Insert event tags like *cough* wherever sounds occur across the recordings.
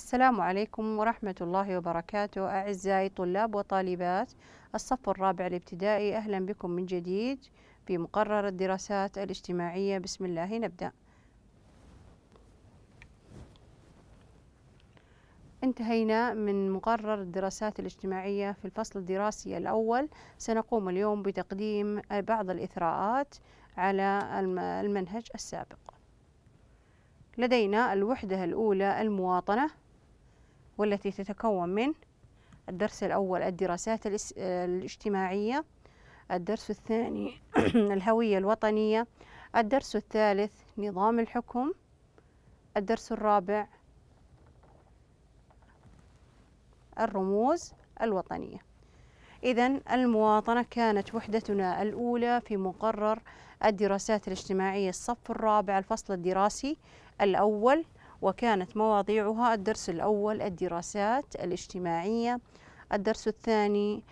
السلام عليكم ورحمة الله وبركاته أعزائي طلاب وطالبات الصف الرابع الابتدائي أهلا بكم من جديد في مقرر الدراسات الاجتماعية بسم الله نبدأ انتهينا من مقرر الدراسات الاجتماعية في الفصل الدراسي الأول سنقوم اليوم بتقديم بعض الإثراءات على المنهج السابق لدينا الوحدة الأولى المواطنة والتي تتكون من الدرس الأول الدراسات الاجتماعية الدرس الثاني *clears throat* الهوية الوطنية الدرس الثالث نظام الحكم الدرس الرابع الرموز الوطنية إذا المواطنة كانت وحدتنا الأولى في مقرر الدراسات الاجتماعية الصف الرابع الفصل الدراسي الأول وكانت مواضيعها الدرس الأول الدراسات الاجتماعية الدرس الثاني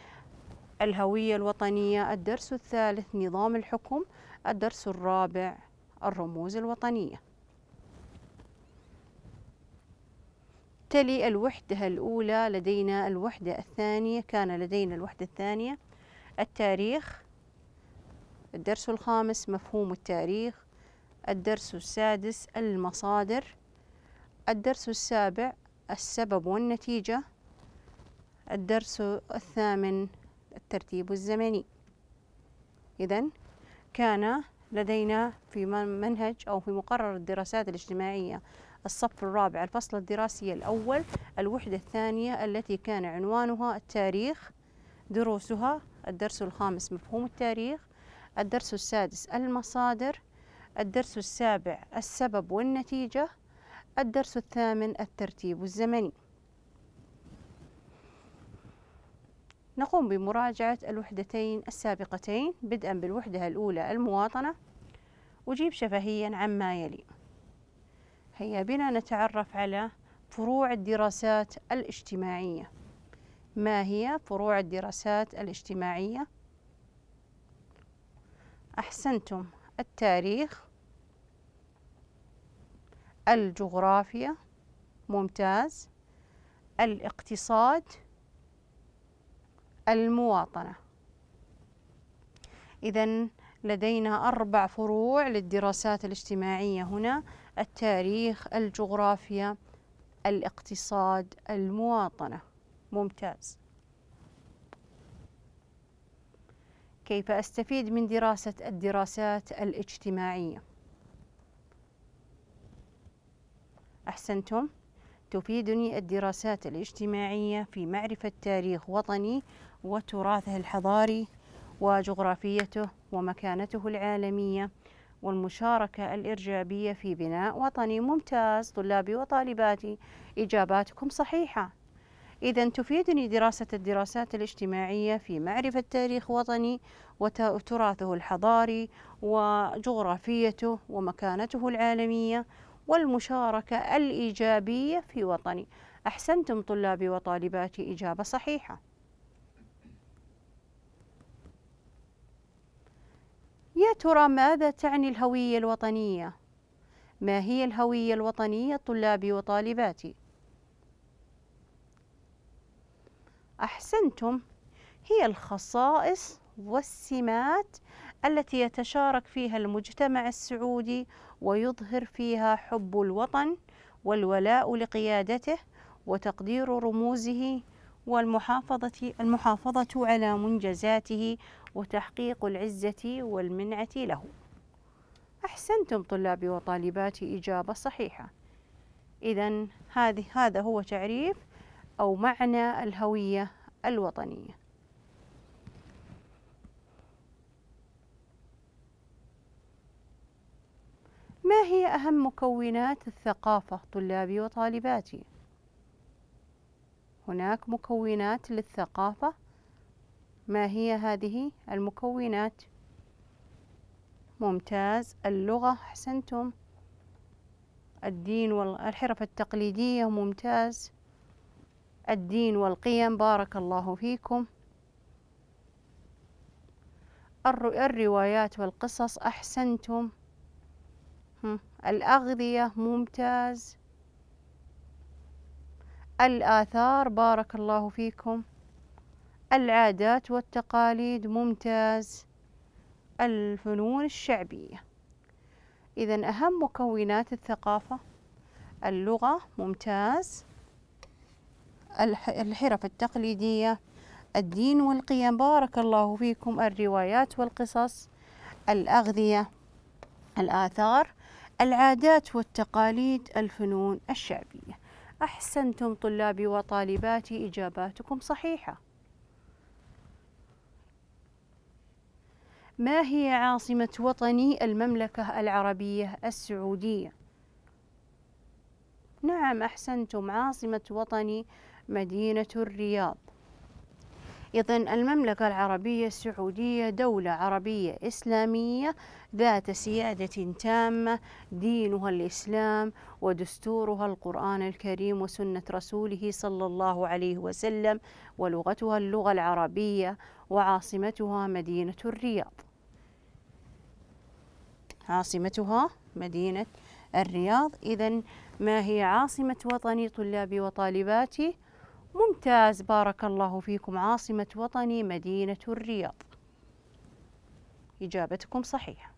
الهوية الوطنية الدرس الثالث نظام الحكم الدرس الرابع الرموز الوطنية تلي الوحدة الأولى لدينا الوحدة الثانية كان لدينا الوحدة الثانية التاريخ الدرس الخامس مفهوم التاريخ الدرس السادس المصادر الدرس السابع السبب والنتيجة الدرس الثامن الترتيب الزمني إذا كان لدينا في منهج أو في مقرر الدراسات الاجتماعية الصف الرابع الفصل الدراسي الأول الوحدة الثانية التي كان عنوانها التاريخ دروسها الدرس الخامس مفهوم التاريخ الدرس السادس المصادر الدرس السابع السبب والنتيجة الدرس الثامن الترتيب الزمني نقوم بمراجعة الوحدتين السابقتين بدءا بالوحدة الأولى المواطنة أجيب شفهيا عما يلي هيا بنا نتعرف على فروع الدراسات الاجتماعية ما هي فروع الدراسات الاجتماعية؟ أحسنتم التاريخ الجغرافيا ممتاز الاقتصاد المواطنة إذا لدينا أربع فروع للدراسات الاجتماعية هنا التاريخ الجغرافيا الاقتصاد المواطنة ممتاز كيف أستفيد من دراسة الدراسات الاجتماعية أحسنتم تفيدني الدراسات الاجتماعية في معرفة تاريخ وطني وتراثه الحضاري وجغرافيته ومكانته العالمية والمشاركة الإرجابية في بناء وطني ممتاز طلابي وطالباتي إجاباتكم صحيحة إذا تفيدني دراسة الدراسات الاجتماعية في معرفة تاريخ وطني وتراثه الحضاري وجغرافيته ومكانته العالمية والمشاركة الإيجابية في وطني أحسنتم طلابي وطالباتي إجابة صحيحة يا ترى ماذا تعني الهوية الوطنية؟ ما هي الهوية الوطنية طلابي وطالباتي؟ أحسنتم هي الخصائص والسمات التي يتشارك فيها المجتمع السعودي ويظهر فيها حب الوطن والولاء لقيادته وتقدير رموزه والمحافظة المحافظة على منجزاته وتحقيق العزة والمنعة له. أحسنتم طلابي وطالباتي إجابة صحيحة. إذا هذا هو تعريف أو معنى الهوية الوطنية. ما هي أهم مكونات الثقافة طلابي وطالباتي؟ هناك مكونات للثقافة ما هي هذه المكونات؟ ممتاز اللغة أحسنتم الدين والحرف التقليدية ممتاز الدين والقيم بارك الله فيكم الروايات والقصص أحسنتم الأغذية ممتاز الآثار بارك الله فيكم العادات والتقاليد ممتاز الفنون الشعبية إذا أهم مكونات الثقافة اللغة ممتاز الحرف التقليدية الدين والقيم بارك الله فيكم الروايات والقصص الأغذية الآثار العادات والتقاليد الفنون الشعبية أحسنتم طلابي وطالباتي إجاباتكم صحيحة ما هي عاصمة وطني المملكة العربية السعودية؟ نعم أحسنتم عاصمة وطني مدينة الرياض إذا المملكة العربية السعودية دولة عربية إسلامية ذات سيادة تامة دينها الإسلام ودستورها القرآن الكريم وسنة رسوله صلى الله عليه وسلم ولغتها اللغة العربية وعاصمتها مدينة الرياض عاصمتها مدينة الرياض إذا ما هي عاصمة وطني طلابي وطالباتي؟ ممتاز بارك الله فيكم عاصمة وطني مدينة الرياض إجابتكم صحيحة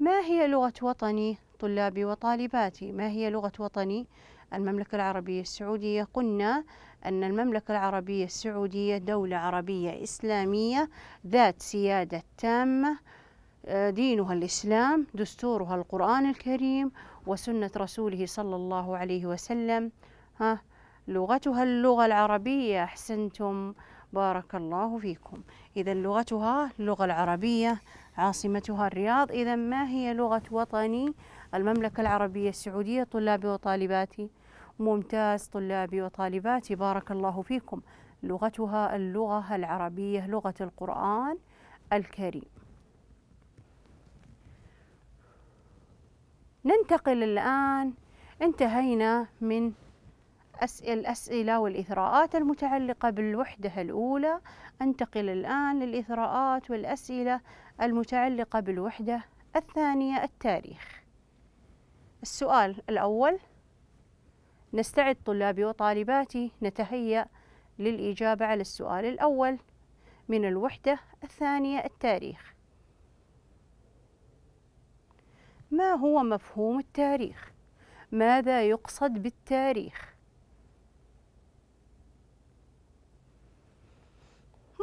ما هي لغة وطني طلابي وطالباتي ما هي لغة وطني المملكة العربية السعودية قلنا أن المملكة العربية السعودية دولة عربية إسلامية ذات سيادة تامة آه، دينها الإسلام دستورها القرآن الكريم وسنة رسوله صلى الله عليه وسلم ها لغتها اللغة العربية أحسنتم بارك الله فيكم إذا لغتها اللغة العربية عاصمتها الرياض إذا ما هي لغة وطني المملكة العربية السعودية طلابي وطالباتي ممتاز طلابي وطالباتي بارك الله فيكم لغتها اللغة العربية لغة القرآن الكريم ننتقل الآن انتهينا من الأسئلة والإثراءات المتعلقة بالوحدة الأولى أنتقل الآن للإثراءات والأسئلة المتعلقة بالوحدة الثانية التاريخ السؤال الأول نستعد طلابي وطالباتي نتهيأ للإجابة على السؤال الأول من الوحدة الثانية التاريخ ما هو مفهوم التاريخ ماذا يقصد بالتاريخ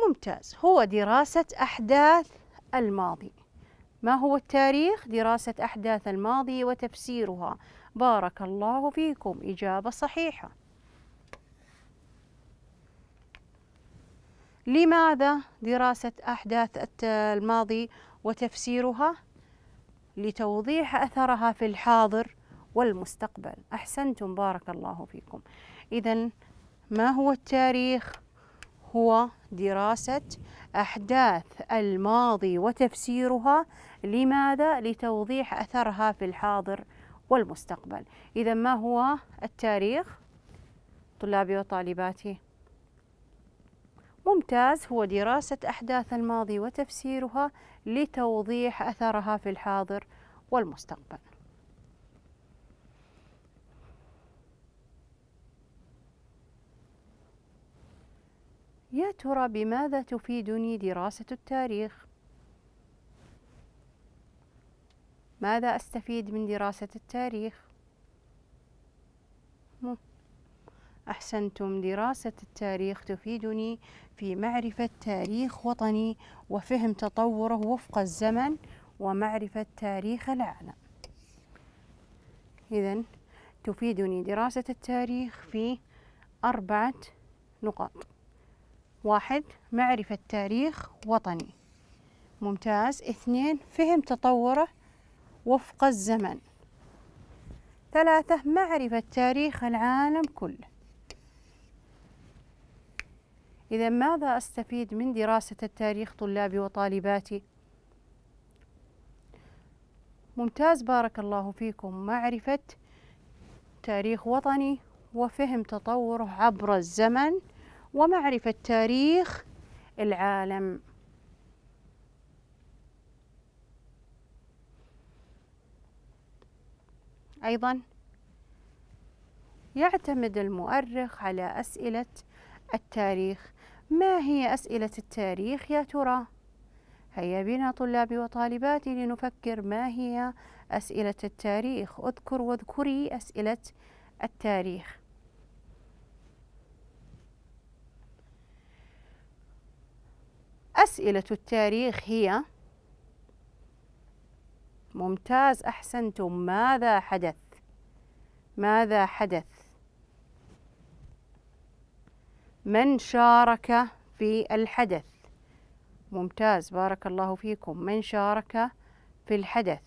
ممتاز هو دراسة أحداث الماضي ما هو التاريخ؟ دراسة أحداث الماضي وتفسيرها بارك الله فيكم إجابة صحيحة لماذا دراسة أحداث الماضي وتفسيرها؟ لتوضيح أثرها في الحاضر والمستقبل أحسنتم بارك الله فيكم إذا ما هو التاريخ؟ هو دراسة أحداث الماضي وتفسيرها لماذا؟ لتوضيح أثرها في الحاضر والمستقبل إذا ما هو التاريخ؟ طلابي وطالباتي ممتاز هو دراسة أحداث الماضي وتفسيرها لتوضيح أثرها في الحاضر والمستقبل يا ترى بماذا تفيدني دراسة التاريخ؟ ماذا أستفيد من دراسة التاريخ؟ أحسنتم دراسة التاريخ تفيدني في معرفة تاريخ وطني وفهم تطوره وفق الزمن ومعرفة تاريخ العالم إذا تفيدني دراسة التاريخ في أربعة نقاط واحد معرفة تاريخ وطني ممتاز اثنين فهم تطوره وفق الزمن ثلاثة معرفة تاريخ العالم كله إذا ماذا أستفيد من دراسة التاريخ طلابي وطالباتي؟ ممتاز بارك الله فيكم معرفة تاريخ وطني وفهم تطوره عبر الزمن ومعرفة تاريخ العالم أيضا يعتمد المؤرخ على أسئلة التاريخ ما هي أسئلة التاريخ يا ترى؟ هيا بنا طلابي وطالباتي لنفكر ما هي أسئلة التاريخ أذكر واذكري أسئلة التاريخ أسئلة التاريخ هي ممتاز أحسنتم ماذا حدث ماذا حدث من شارك في الحدث ممتاز بارك الله فيكم من شارك في الحدث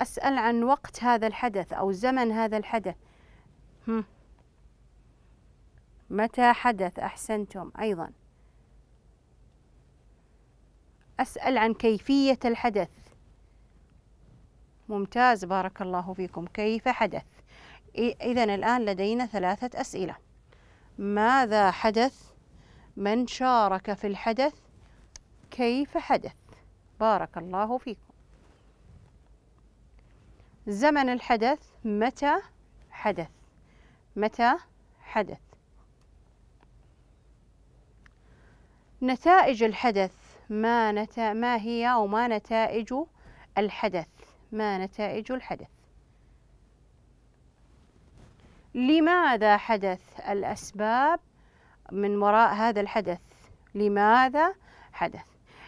أسأل عن وقت هذا الحدث أو زمن هذا الحدث متى حدث أحسنتم أيضا أسأل عن كيفية الحدث ممتاز بارك الله فيكم كيف حدث إذا الآن لدينا ثلاثة أسئلة ماذا حدث من شارك في الحدث كيف حدث بارك الله فيكم زمن الحدث متى حدث متى حدث نتائج الحدث ما, نتا ما هي وما نتائج الحدث ما نتائج الحدث لماذا حدث الأسباب من وراء هذا الحدث لماذا حدث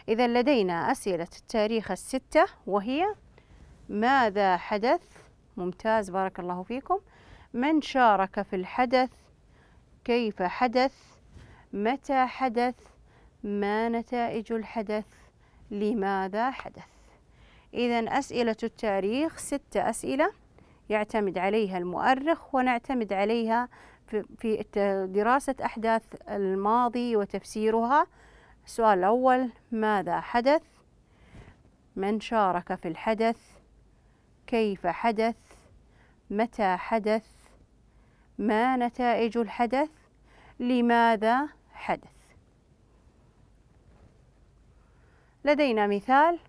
إذا لدينا أسئلة التاريخ الستة وهي ماذا حدث ممتاز بارك الله فيكم من شارك في الحدث كيف حدث متى حدث ما نتائج الحدث لماذا حدث إذا أسئلة التاريخ ستة أسئلة يعتمد عليها المؤرخ ونعتمد عليها في دراسة أحداث الماضي وتفسيرها السؤال الأول ماذا حدث من شارك في الحدث كيف حدث متى حدث ما نتائج الحدث لماذا حدث لدينا مثال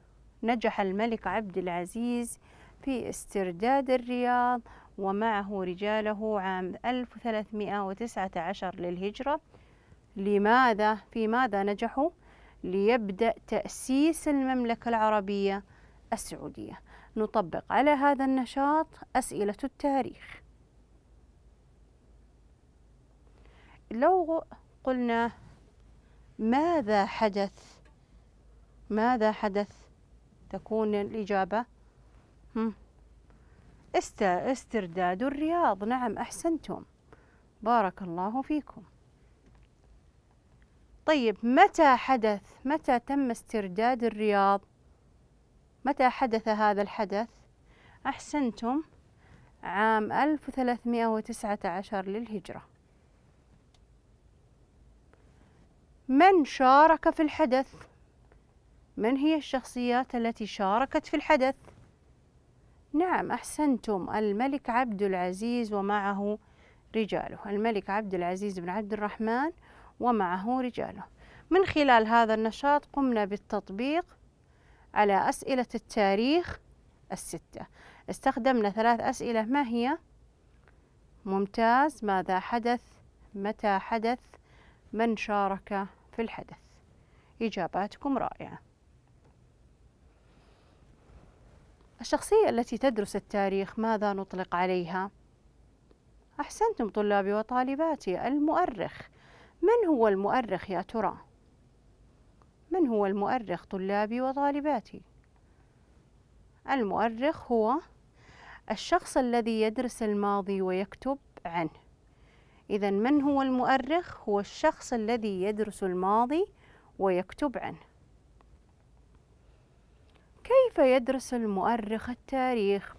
نجح الملك عبد العزيز في استرداد الرياض ومعه رجاله عام 1319 للهجرة لماذا في ماذا نجحوا ليبدأ تأسيس المملكة العربية السعودية نطبق على هذا النشاط أسئلة التاريخ لو قلنا ماذا حدث ماذا حدث تكون الإجابة است... استرداد الرياض نعم أحسنتم بارك الله فيكم طيب متى حدث متى تم استرداد الرياض متى حدث هذا الحدث أحسنتم عام 1319 للهجرة من شارك في الحدث من هي الشخصيات التي شاركت في الحدث نعم أحسنتم الملك عبد العزيز ومعه رجاله الملك عبد العزيز بن عبد الرحمن ومعه رجاله من خلال هذا النشاط قمنا بالتطبيق على أسئلة التاريخ الستة استخدمنا ثلاث أسئلة ما هي؟ ممتاز ماذا حدث؟ متى حدث؟ من شارك في الحدث؟ إجاباتكم رائعة الشخصية التي تدرس التاريخ ماذا نطلق عليها؟ أحسنتم طلابي وطالباتي المؤرخ من هو المؤرخ يا ترى؟ من هو المؤرخ طلابي وطالباتي؟ المؤرخ هو الشخص الذي يدرس الماضي ويكتب عنه إذا من هو المؤرخ؟ هو الشخص الذي يدرس الماضي ويكتب عنه كيف يدرس المؤرخ التاريخ؟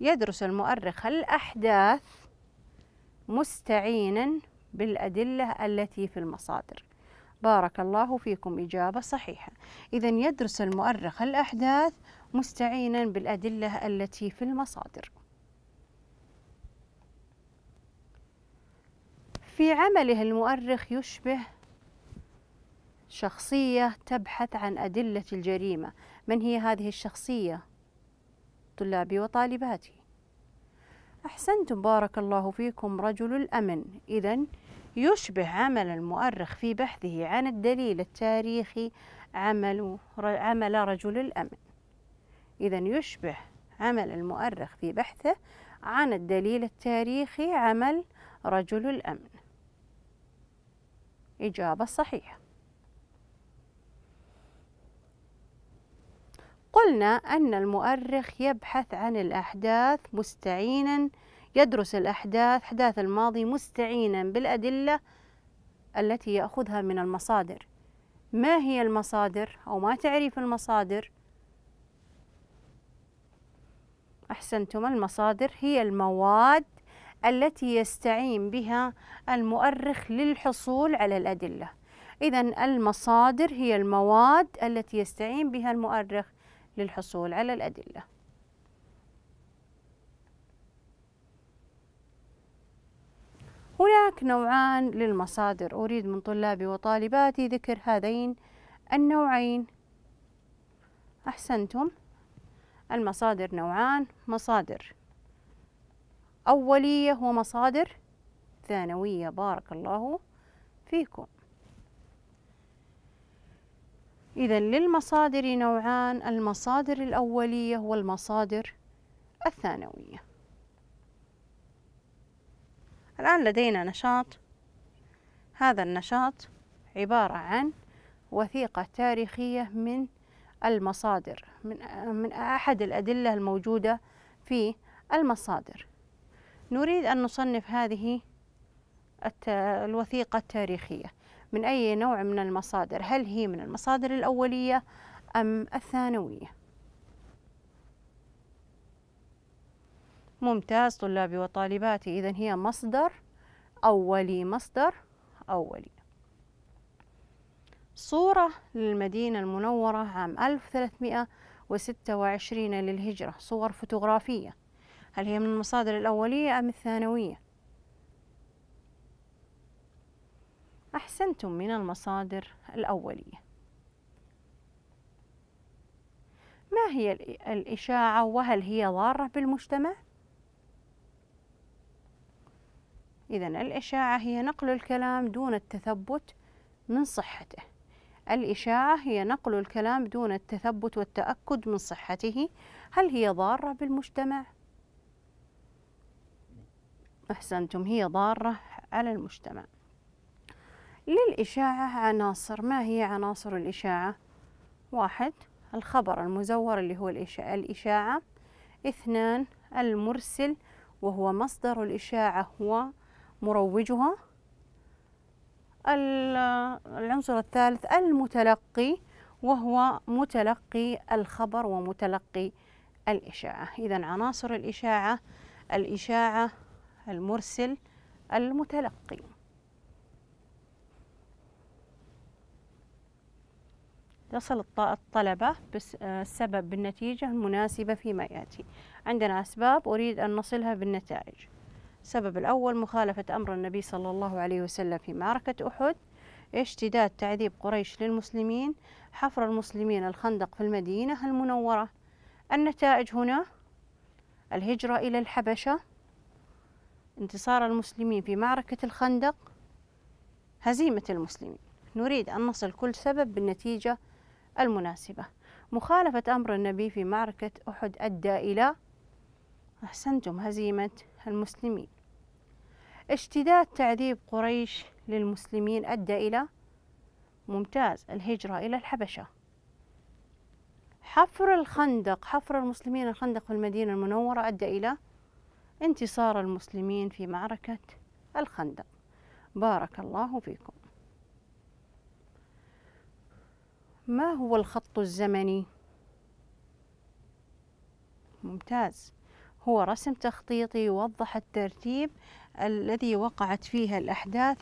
يدرس المؤرخ الأحداث مستعينا بالأدلة التي في المصادر بارك الله فيكم إجابة صحيحة إذا يدرس المؤرخ الأحداث مستعينا بالأدلة التي في المصادر في عمله المؤرخ يشبه شخصية تبحث عن أدلة الجريمة من هي هذه الشخصية؟ طلابي وطالباتي أحسنتم بارك الله فيكم رجل الأمن إذا يشبه عمل المؤرخ في بحثه عن الدليل التاريخي عمل عمل رجل الأمن إذا يشبه عمل المؤرخ في بحثه عن الدليل التاريخي عمل رجل الأمن إجابة صحيحة قلنا أن المؤرخ يبحث عن الأحداث مستعينا يدرس الأحداث أحداث الماضي مستعينا بالأدلة التي يأخذها من المصادر ما هي المصادر أو ما تعريف المصادر؟ أحسنتم المصادر هي المواد التي يستعين بها المؤرخ للحصول على الأدلة إذا المصادر هي المواد التي يستعين بها المؤرخ للحصول على الأدلة هناك نوعان للمصادر أريد من طلابي وطالباتي ذكر هذين النوعين أحسنتم المصادر نوعان مصادر أولية ومصادر ثانوية بارك الله فيكم إذا للمصادر نوعان المصادر الأولية والمصادر الثانوية الآن لدينا نشاط هذا النشاط عبارة عن وثيقة تاريخية من المصادر من, من أحد الأدلة الموجودة في المصادر نريد أن نصنف هذه الوثيقة التاريخية من أي نوع من المصادر هل هي من المصادر الأولية أم الثانوية ممتاز طلابي وطالباتي إذا هي مصدر أولي مصدر أولي صورة للمدينة المنورة عام 1326 للهجرة صور فوتوغرافية هل هي من المصادر الأولية أم الثانوية أحسنتم من المصادر الأولية ما هي الإشاعة وهل هي ضارة بالمجتمع؟ إذا الإشاعة هي نقل الكلام دون التثبت من صحته الإشاعة هي نقل الكلام دون التثبت والتأكد من صحته هل هي ضارة بالمجتمع؟ أحسنتم هي ضارة على المجتمع للإشاعة عناصر ما هي عناصر الإشاعة؟ واحد الخبر المزور اللي هو الإشاعة اثنان المرسل وهو مصدر الإشاعة ومروجها العنصر الثالث المتلقي وهو متلقي الخبر ومتلقي الإشاعة إذا عناصر الإشاعة الإشاعة المرسل المتلقي يصل الطلبة آه، السبب بالنتيجة المناسبة فيما يأتي عندنا أسباب أريد أن نصلها بالنتائج السبب الأول مخالفة أمر النبي صلى الله عليه وسلم في معركة أحد اشتداد تعذيب قريش للمسلمين حفر المسلمين الخندق في المدينة المنورة النتائج هنا الهجرة إلى الحبشة انتصار المسلمين في معركة الخندق هزيمة المسلمين نريد أن نصل كل سبب بالنتيجة المناسبة مخالفة أمر النبي في معركة أحد أدى إلى أحسنتم هزيمة المسلمين اشتداد تعذيب قريش للمسلمين أدى إلى ممتاز الهجرة إلى الحبشة حفر الخندق حفر المسلمين الخندق في المدينة المنورة أدى إلى انتصار المسلمين في معركة الخندق بارك الله فيكم ما هو الخط الزمني ممتاز هو رسم تخطيطي يوضح الترتيب الذي وقعت فيه الأحداث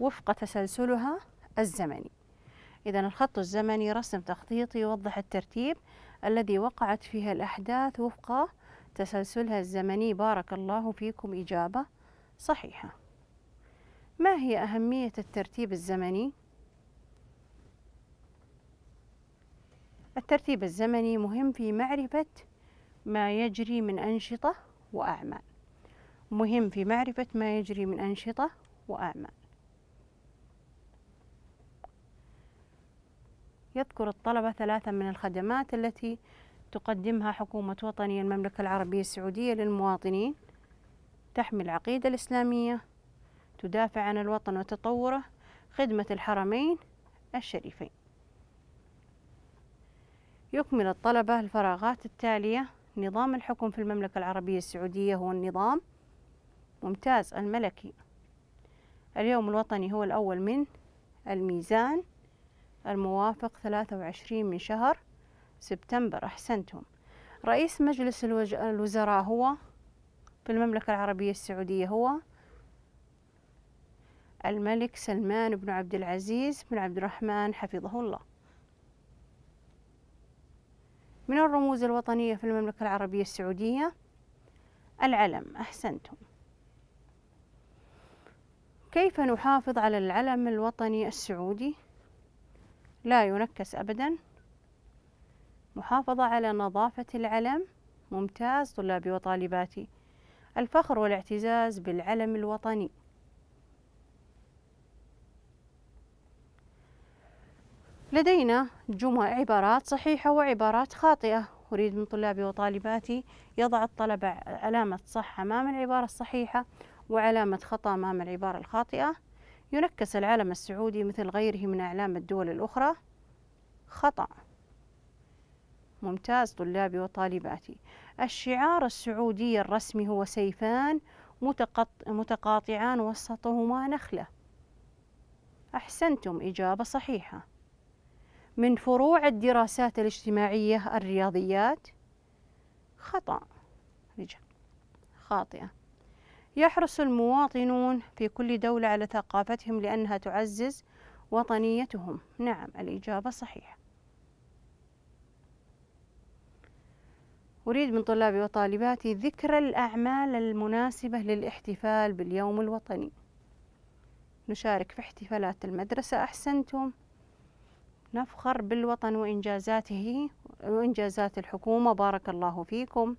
وفق تسلسلها الزمني إذا الخط الزمني رسم تخطيطي يوضح الترتيب الذي وقعت فيه الأحداث وفق تسلسلها الزمني بارك الله فيكم إجابة صحيحة ما هي أهمية الترتيب الزمني؟ الترتيب الزمني مهم في معرفة ما يجري من أنشطة وأعمال مهم في معرفة ما يجري من أنشطة وأعمال يذكر الطلبة ثلاثة من الخدمات التي تقدمها حكومة وطني المملكة العربية السعودية للمواطنين تحمي العقيدة الإسلامية تدافع عن الوطن وتطوره خدمة الحرمين الشريفين يكمل الطلبة الفراغات التالية نظام الحكم في المملكة العربية السعودية هو النظام ممتاز الملكي اليوم الوطني هو الأول من الميزان الموافق 23 من شهر سبتمبر أحسنتم رئيس مجلس الوزراء هو في المملكة العربية السعودية هو الملك سلمان بن عبد العزيز بن عبد الرحمن حفظه الله من الرموز الوطنية في المملكة العربية السعودية العلم أحسنتم كيف نحافظ على العلم الوطني السعودي لا ينكس أبدا محافظة على نظافة العلم ممتاز طلابي وطالباتي الفخر والاعتزاز بالعلم الوطني لدينا جمع عبارات صحيحة وعبارات خاطئة أريد من طلابي وطالباتي يضع الطلبة علامة صح أمام العبارة الصحيحة وعلامة خطأ أمام العبارة الخاطئة ينكس العلم السعودي مثل غيره من أعلام الدول الأخرى خطأ ممتاز طلابي وطالباتي الشعار السعودي الرسمي هو سيفان متقاطعان وسطهما نخلة أحسنتم إجابة صحيحة من فروع الدراسات الاجتماعية الرياضيات خطأ رجع خاطئة يحرص المواطنون في كل دولة على ثقافتهم لأنها تعزز وطنيتهم نعم الإجابة صحيحة أريد من طلابي وطالباتي ذكر الأعمال المناسبة للاحتفال باليوم الوطني نشارك في احتفالات المدرسة أحسنتم نفخر بالوطن وإنجازاته وإنجازات الحكومة بارك الله فيكم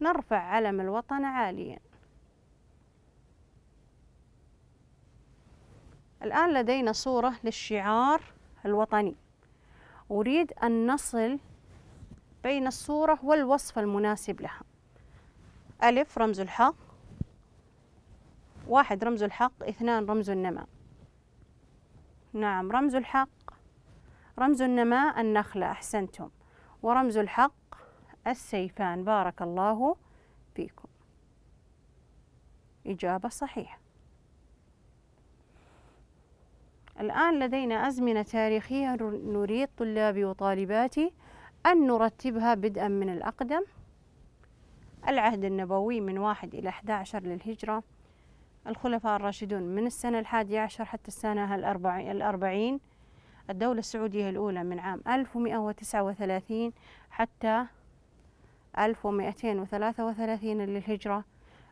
نرفع علم الوطن عاليا الآن لدينا صورة للشعار الوطني أريد أن نصل بين الصورة والوصف المناسب لها ألف رمز الحق واحد رمز الحق اثنان رمز النمى نعم رمز الحق رمز النماء النخلة أحسنتم ورمز الحق السيفان بارك الله فيكم إجابة صحيحة الآن لدينا أزمنة تاريخية نريد طلابي وطالباتي أن نرتبها بدءا من الأقدم العهد النبوي من واحد إلى 11 للهجرة الخلفاء الراشدون من السنة الحادية عشر حتى السنة الأربعين الدولة السعودية الأولى من عام 1139 حتى 1233 للهجرة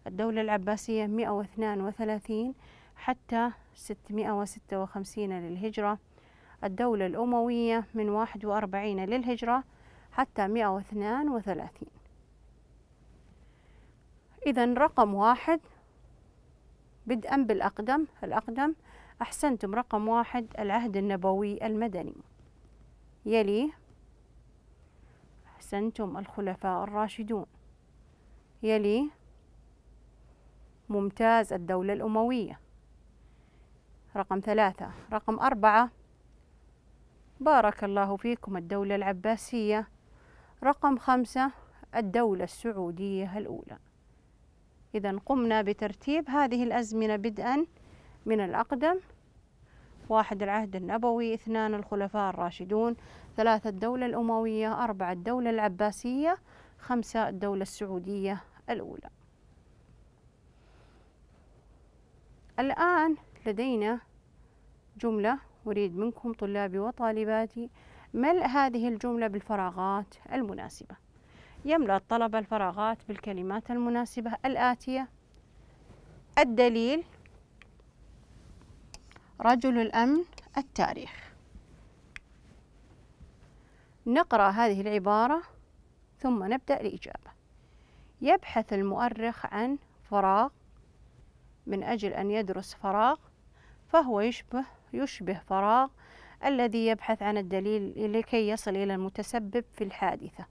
الدولة العباسية 132 حتى 656 للهجرة الدولة الأموية من 41 للهجرة حتى 132 إذا رقم واحد بدءا بالأقدم الأقدم أحسنتم رقم واحد العهد النبوي المدني يليه أحسنتم الخلفاء الراشدون يليه ممتاز الدولة الأموية رقم ثلاثة رقم أربعة بارك الله فيكم الدولة العباسية رقم خمسة الدولة السعودية الأولى إذا قمنا بترتيب هذه الأزمنة بدءا من الأقدم واحد العهد النبوي اثنان الخلفاء الراشدون ثلاثة الدولة الأموية أربعة الدولة العباسية خمسة الدولة السعودية الأولى الآن لدينا جملة أريد منكم طلابي وطالباتي ملء هذه الجملة بالفراغات المناسبة يملأ الطلبة الفراغات بالكلمات المناسبة الآتية الدليل رجل الأمن التاريخ نقرأ هذه العبارة ثم نبدأ الإجابة يبحث المؤرخ عن فراغ من أجل أن يدرس فراغ فهو يشبه يشبه فراغ الذي يبحث عن الدليل لكي يصل إلى المتسبب في الحادثة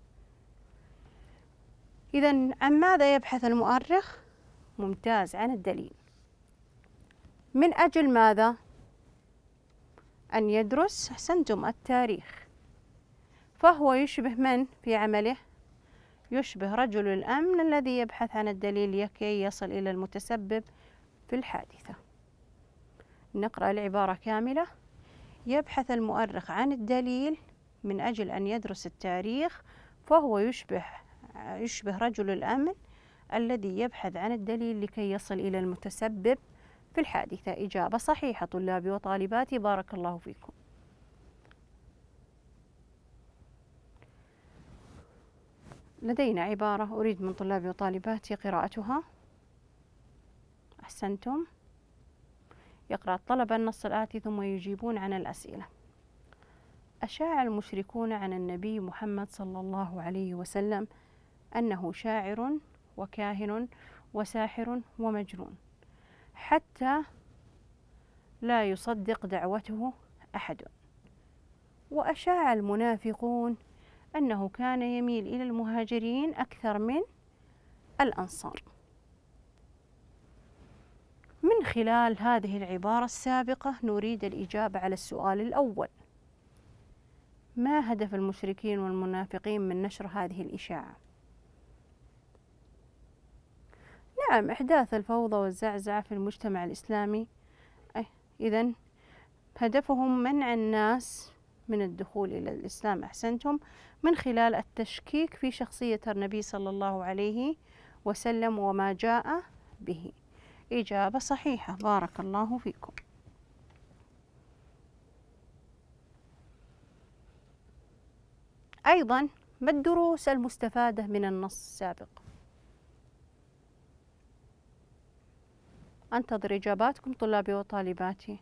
إذا عن ماذا يبحث المؤرخ؟ ممتاز عن الدليل من أجل ماذا؟ أن يدرس أحسنتم التاريخ فهو يشبه من في عمله يشبه رجل الأمن الذي يبحث عن الدليل لكي يصل إلى المتسبب في الحادثة نقرأ العبارة كاملة يبحث المؤرخ عن الدليل من أجل أن يدرس التاريخ فهو يشبه يشبه رجل الأمن الذي يبحث عن الدليل لكي يصل إلى المتسبب في الحادثة إجابة صحيحة طلابي وطالباتي بارك الله فيكم لدينا عبارة أريد من طلابي وطالباتي قراءتها أحسنتم يقرأ الطلبة النص الآتي ثم يجيبون عن الأسئلة أشاع المشركون عن النبي محمد صلى الله عليه وسلم أنه شاعر وكاهن وساحر ومجنون حتى لا يصدق دعوته احد واشاع المنافقون انه كان يميل الى المهاجرين اكثر من الانصار من خلال هذه العباره السابقه نريد الاجابه على السؤال الاول ما هدف المشركين والمنافقين من نشر هذه الاشاعه نعم أحداث الفوضى والزعزعة في المجتمع الإسلامي إذا هدفهم منع الناس من الدخول إلى الإسلام أحسنتم من خلال التشكيك في شخصية النبي صلى الله عليه وسلم وما جاء به إجابة صحيحة بارك الله فيكم أيضا ما الدروس المستفادة من النص السابق أنتظر إجاباتكم طلابي وطالباتي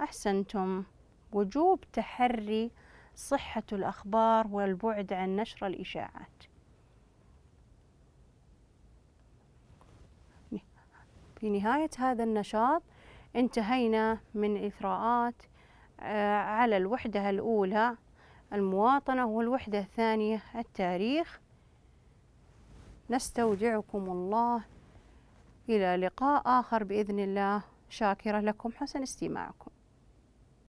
أحسنتم وجوب تحري صحة الأخبار والبعد عن نشر الإشاعات في نهاية هذا النشاط انتهينا من إثراءات آه، على الوحدة الأولى المواطنة والوحدة الثانية التاريخ نستودعكم الله إلى لقاء آخر بإذن الله شاكرة لكم حسن استماعكم